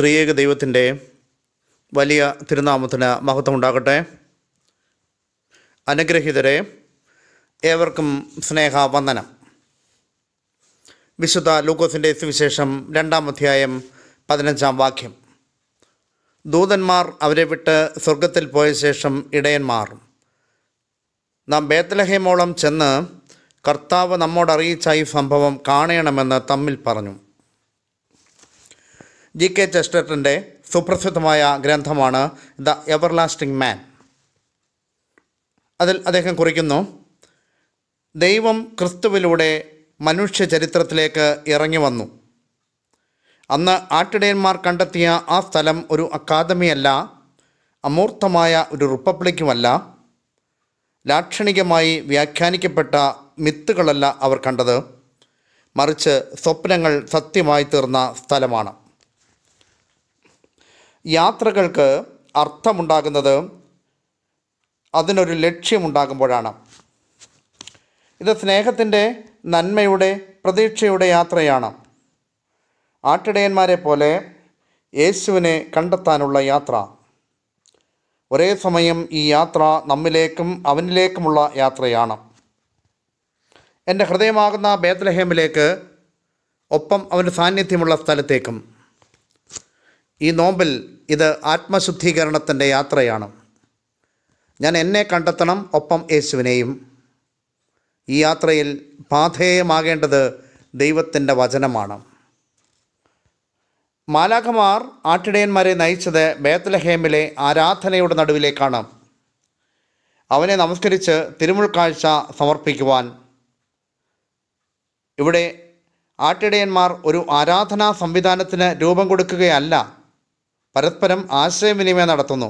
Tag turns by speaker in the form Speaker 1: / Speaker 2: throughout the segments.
Speaker 1: ത്രിയേക ദൈവത്തിൻ്റെ വലിയ തിരുനാമത്തിന് ഉണ്ടാകട്ടെ അനുഗ്രഹിതരെ ഏവർക്കും സ്നേഹവന്ദനം വിശുദ്ധ ലൂക്കോസിൻ്റെ സുവിശേഷം രണ്ടാം അധ്യായം പതിനഞ്ചാം വാക്യം ദൂതന്മാർ അവരെ വിട്ട് സ്വർഗത്തിൽ പോയ ശേഷം ഇടയന്മാർ നാം ബേത്തലഹേമോളം ചെന്ന് കർത്താവ് നമ്മോടറിയിച്ച ഈ സംഭവം കാണണമെന്ന് തമ്മിൽ പറഞ്ഞു ജി കെ ചെസ്റ്റർട്ടൻ്റെ സുപ്രസിദ്ധമായ ഗ്രന്ഥമാണ് ദ എവർലാസ്റ്റിംഗ് മാൻ അതിൽ അദ്ദേഹം കുറിക്കുന്നു ദൈവം ക്രിസ്തുവിലൂടെ മനുഷ്യ ചരിത്രത്തിലേക്ക് ഇറങ്ങി വന്നു അന്ന് ആട്ടിടയന്മാർ കണ്ടെത്തിയ ആ സ്ഥലം ഒരു അക്കാദമിയല്ല അമൂർത്തമായ ഒരു റിപ്പബ്ലിക്കുമല്ല ലാക്ഷണികമായി വ്യാഖ്യാനിക്കപ്പെട്ട മിത്തുകളല്ല അവർ കണ്ടത് മറിച്ച് സ്വപ്നങ്ങൾ സത്യമായി തീർന്ന സ്ഥലമാണ് യാത്രകൾക്ക് അർത്ഥമുണ്ടാകുന്നത് അതിനൊരു ലക്ഷ്യമുണ്ടാകുമ്പോഴാണ് ഇത് സ്നേഹത്തിൻ്റെ നന്മയുടെ പ്രതീക്ഷയുടെ യാത്രയാണ് ആട്ടിടയന്മാരെ പോലെ യേശുവിനെ കണ്ടെത്താനുള്ള യാത്ര ഒരേ സമയം ഈ യാത്ര നമ്മിലേക്കും അവനിലേക്കുമുള്ള യാത്രയാണ് എൻ്റെ ഹൃദയമാകുന്ന ബേത്ലഹേമിലേക്ക് ഒപ്പം അവൻ്റെ സാന്നിധ്യമുള്ള സ്ഥലത്തേക്കും ഈ നോമ്പിൽ ഇത് ആത്മശുദ്ധീകരണത്തിൻ്റെ യാത്രയാണ് ഞാൻ എന്നെ കണ്ടെത്തണം ഒപ്പം യേശുവിനെയും ഈ യാത്രയിൽ പാധേയമാകേണ്ടത് ദൈവത്തിൻ്റെ വചനമാണ് മാലാഖമാർ ആട്ടിടയന്മാരെ നയിച്ചത് ബേത്തലഹേമിലെ ആരാധനയുടെ നടുവിലേക്കാണ് അവനെ നമസ്കരിച്ച് തിരുമുൾക്കാഴ്ച സമർപ്പിക്കുവാൻ ഇവിടെ ആട്ടിടയന്മാർ ഒരു ആരാധനാ സംവിധാനത്തിന് രൂപം കൊടുക്കുകയല്ല പരസ്പരം ആശയവിനിമയം നടത്തുന്നു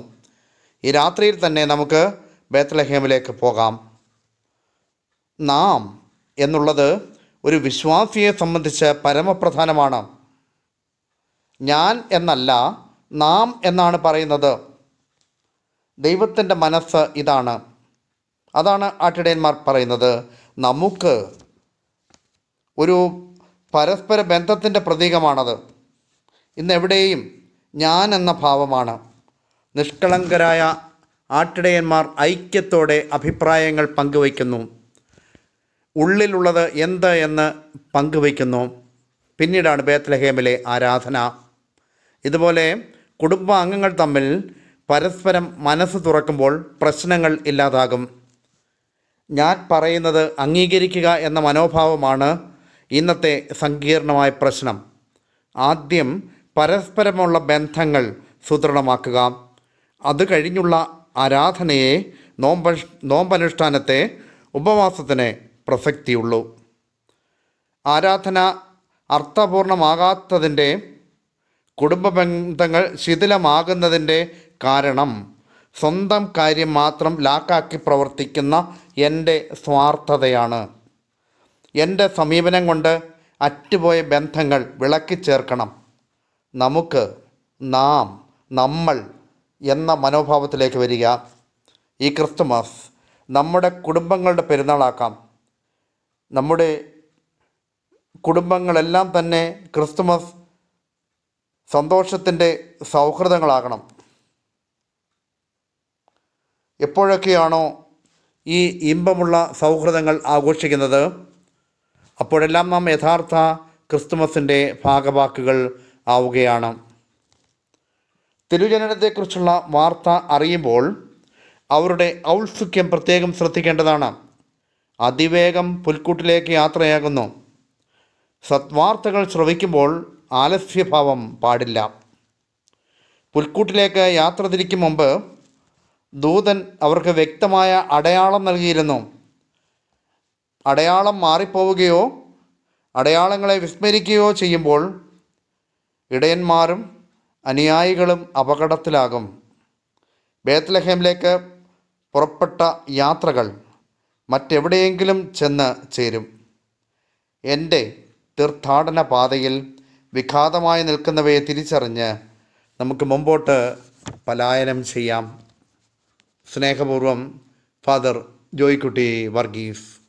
Speaker 1: ഈ രാത്രിയിൽ തന്നെ നമുക്ക് ബേത്ലഹേമിലേക്ക് പോകാം നാം എന്നുള്ളത് ഒരു വിശ്വാസിയെ സംബന്ധിച്ച് പരമപ്രധാനമാണ് ഞാൻ എന്നല്ല നാം എന്നാണ് പറയുന്നത് ദൈവത്തിൻ്റെ മനസ്സ് ഇതാണ് അതാണ് ആട്ടിടയന്മാർ പറയുന്നത് നമുക്ക് ഒരു പരസ്പര ബന്ധത്തിൻ്റെ പ്രതീകമാണത് എവിടെയും ഞാൻ എന്ന ഭാവമാണ് നിഷ്കളങ്കരായ ആട്ടിടയന്മാർ ഐക്യത്തോടെ അഭിപ്രായങ്ങൾ പങ്കുവയ്ക്കുന്നു ഉള്ളിലുള്ളത് എന്ത് എന്ന് പങ്കുവയ്ക്കുന്നു പിന്നീടാണ് ബേത്ലഹേമിലെ ആരാധന ഇതുപോലെ കുടുംബാംഗങ്ങൾ തമ്മിൽ പരസ്പരം മനസ്സ് തുറക്കുമ്പോൾ പ്രശ്നങ്ങൾ ഇല്ലാതാകും ഞാൻ പറയുന്നത് അംഗീകരിക്കുക എന്ന മനോഭാവമാണ് ഇന്നത്തെ സങ്കീർണമായ പ്രശ്നം ആദ്യം പരസ്പരമുള്ള ബന്ധങ്ങൾ സുദൃഢമാക്കുക അത് കഴിഞ്ഞുള്ള ആരാധനയെ നോമ്പ നോമ്പനുഷ്ഠാനത്തെ ഉപവാസത്തിന് പ്രസക്തിയുള്ളൂ ആരാധന അർത്ഥപൂർണമാകാത്തതിൻ്റെ കുടുംബ ബന്ധങ്ങൾ ശിഥിലമാകുന്നതിൻ്റെ കാരണം സ്വന്തം കാര്യം മാത്രം ലാക്കാക്കി പ്രവർത്തിക്കുന്ന എൻ്റെ സ്വാർത്ഥതയാണ് എൻ്റെ സമീപനം കൊണ്ട് അറ്റുപോയ ബന്ധങ്ങൾ വിളക്കി ചേർക്കണം നമുക്ക് നാം നമ്മൾ എന്ന മനോഭാവത്തിലേക്ക് വരിക ഈ ക്രിസ്തുമസ് നമ്മുടെ കുടുംബങ്ങളുടെ പെരുന്നാളാക്കാം നമ്മുടെ കുടുംബങ്ങളെല്ലാം തന്നെ ക്രിസ്തുമസ് സന്തോഷത്തിൻ്റെ സൗഹൃദങ്ങളാകണം എപ്പോഴൊക്കെയാണോ ഈ ഇമ്പമുള്ള സൗഹൃദങ്ങൾ ആഘോഷിക്കുന്നത് അപ്പോഴെല്ലാം നാം യഥാർത്ഥ ക്രിസ്തുമസിൻ്റെ ഭാഗവാക്കുകൾ ആവുകയാണ് തെലുജനനത്തെക്കുറിച്ചുള്ള വാർത്ത അറിയുമ്പോൾ അവരുടെ ഔത്സുഖ്യം പ്രത്യേകം ശ്രദ്ധിക്കേണ്ടതാണ് അതിവേഗം പുൽക്കൂട്ടിലേക്ക് യാത്രയാകുന്നു സത്വാർത്തകൾ ശ്രവിക്കുമ്പോൾ ആലസ്യഭാവം പാടില്ല പുൽക്കൂട്ടിലേക്ക് യാത്ര തിരിക്കും മുമ്പ് ദൂതൻ അവർക്ക് വ്യക്തമായ അടയാളം നൽകിയിരുന്നു അടയാളം മാറിപ്പോവുകയോ അടയാളങ്ങളെ വിസ്മരിക്കുകയോ ചെയ്യുമ്പോൾ ഇടയന്മാരും അനുയായികളും അപകടത്തിലാകും ബേത്ലഹേമിലേക്ക് പുറപ്പെട്ട യാത്രകൾ മറ്റെവിടെയെങ്കിലും ചെന്ന് ചേരും എൻ്റെ തീർത്ഥാടന പാതയിൽ വിഘാതമായി നിൽക്കുന്നവയെ തിരിച്ചറിഞ്ഞ് നമുക്ക് മുമ്പോട്ട് പലായനം ചെയ്യാം സ്നേഹപൂർവം ഫാദർ ജോയ്ക്കുട്ടി വർഗീസ്